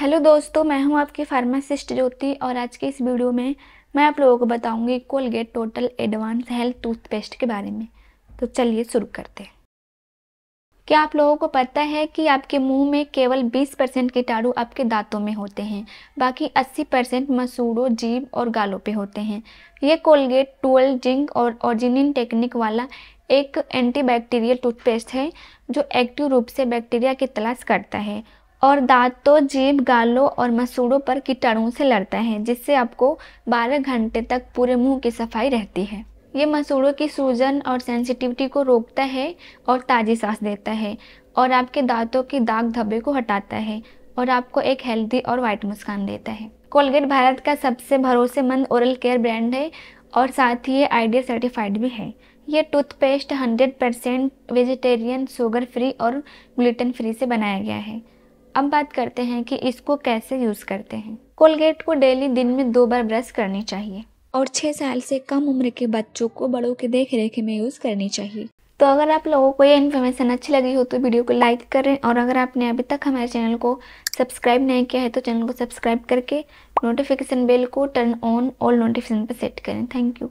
hello दोस्तों मैं हूं आपकी फार्मासिस्ट ज्योति और आज के इस वीडियो में मैं आप लोगों को बताऊंगी Colgate total advance health toothpaste के बारे में तो चलिए शुरू करते हैं क्या आप लोगों को पता है कि आपके मुंह में केवल 20 परसेंट कीटाणु आपके दांतों में होते हैं बाकी 80 परसेंट मसूड़ों जीव और गालों पे होते हैं ये कोलगेट टूअल जिंक और ऑर्जिनिन टेक्निक वाला एक एंटीबैक्टीरियल टूथपेस्ट है जो एक्टिव रूप से बैक्टीरिया की तलाश करता है और दांतों तो जीभ गालों और मसूड़ों पर कीटाणुओं से लड़ता है जिससे आपको 12 घंटे तक पूरे मुंह की सफाई रहती है ये मसूड़ों की सूजन और सेंसिटिविटी को रोकता है और ताज़ी सांस देता है और आपके दांतों के दाग धब्बे को हटाता है और आपको एक हेल्दी और वाइट मुस्कान देता है कोलगेट भारत का सबसे भरोसेमंद ओरल केयर ब्रांड है और साथ ही ये आइडिया सर्टिफाइड भी है ये टूथपेस्ट 100% वेजिटेरियन शुगर फ्री और ग्लूटेन फ्री से बनाया गया है अब बात करते हैं कि इसको कैसे यूज़ करते हैं कोलगेट को डेली दिन में दो बार ब्रश करनी चाहिए और छह साल से कम उम्र के बच्चों को बड़ों के देख रेख में यूज़ करनी चाहिए तो अगर आप लोगों को ये इन्फॉर्मेशन अच्छी लगी हो तो वीडियो को लाइक करें और अगर आपने अभी तक हमारे चैनल को सब्सक्राइब नहीं किया है तो चैनल को सब्सक्राइब करके नोटिफिकेशन बेल को टर्न ऑन ऑल नोटिफिकेशन पर सेट करें थैंक यू